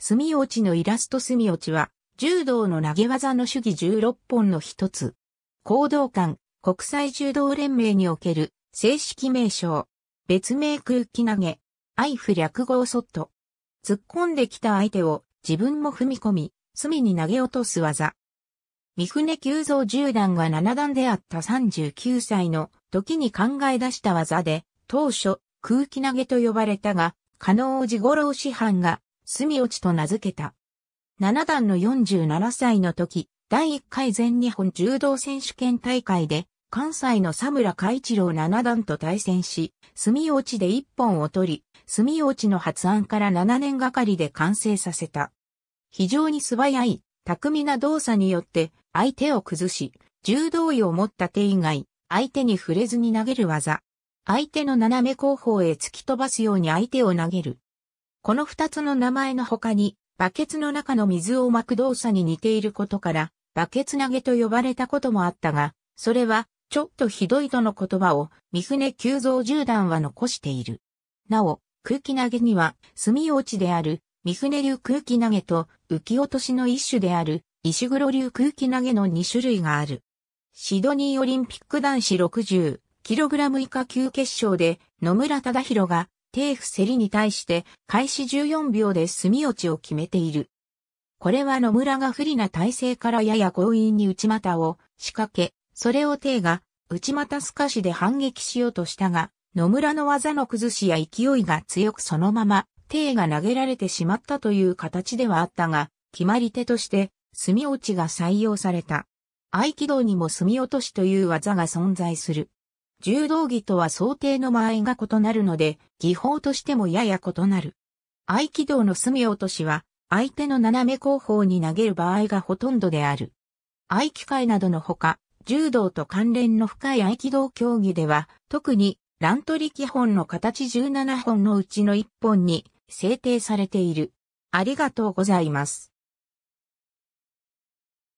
墨落ちのイラスト墨落ちは、柔道の投げ技の主義16本の一つ。行動館、国際柔道連盟における正式名称。別名空気投げ、アイフ略語ソット。突っ込んできた相手を自分も踏み込み、隅に投げ落とす技。三船急造十段が七段であった39歳の時に考え出した技で、当初、空気投げと呼ばれたが、加納寺五郎師範が住落ちと名付けた。七段の47歳の時、第1回全日本柔道選手権大会で、関西の佐村海一郎七段と対戦し、住落ちで一本を取り、住落ちの発案から7年がかりで完成させた。非常に素早い、巧みな動作によって相手を崩し、柔道着を持った手以外、相手に触れずに投げる技。相手の斜め後方へ突き飛ばすように相手を投げる。この二つの名前の他に、バケツの中の水を巻く動作に似ていることから、バケツ投げと呼ばれたこともあったが、それは、ちょっとひどいとの言葉を、三船急増十段は残している。なお、空気投げには、墨落ちである、三船流空気投げと、浮き落としの一種である、石黒流空気投げの2種類がある。シドニーオリンピック男子60、キログラム以下級決勝で、野村忠宏が、テーフセリに対して開始14秒で墨落ちを決めている。これは野村が不利な体勢からやや強引に内股を仕掛け、それをテイが内股すかしで反撃しようとしたが、野村の技の崩しや勢いが強くそのまま、テイが投げられてしまったという形ではあったが、決まり手として、墨落ちが採用された。合気道にも墨落としという技が存在する。柔道着とは想定の間合いが異なるので、技法としてもやや異なる。合気道の隅落としは、相手の斜め後方に投げる場合がほとんどである。合気会などのほか、柔道と関連の深い合気道競技では、特に乱取り基本の形17本のうちの1本に制定されている。ありがとうございます。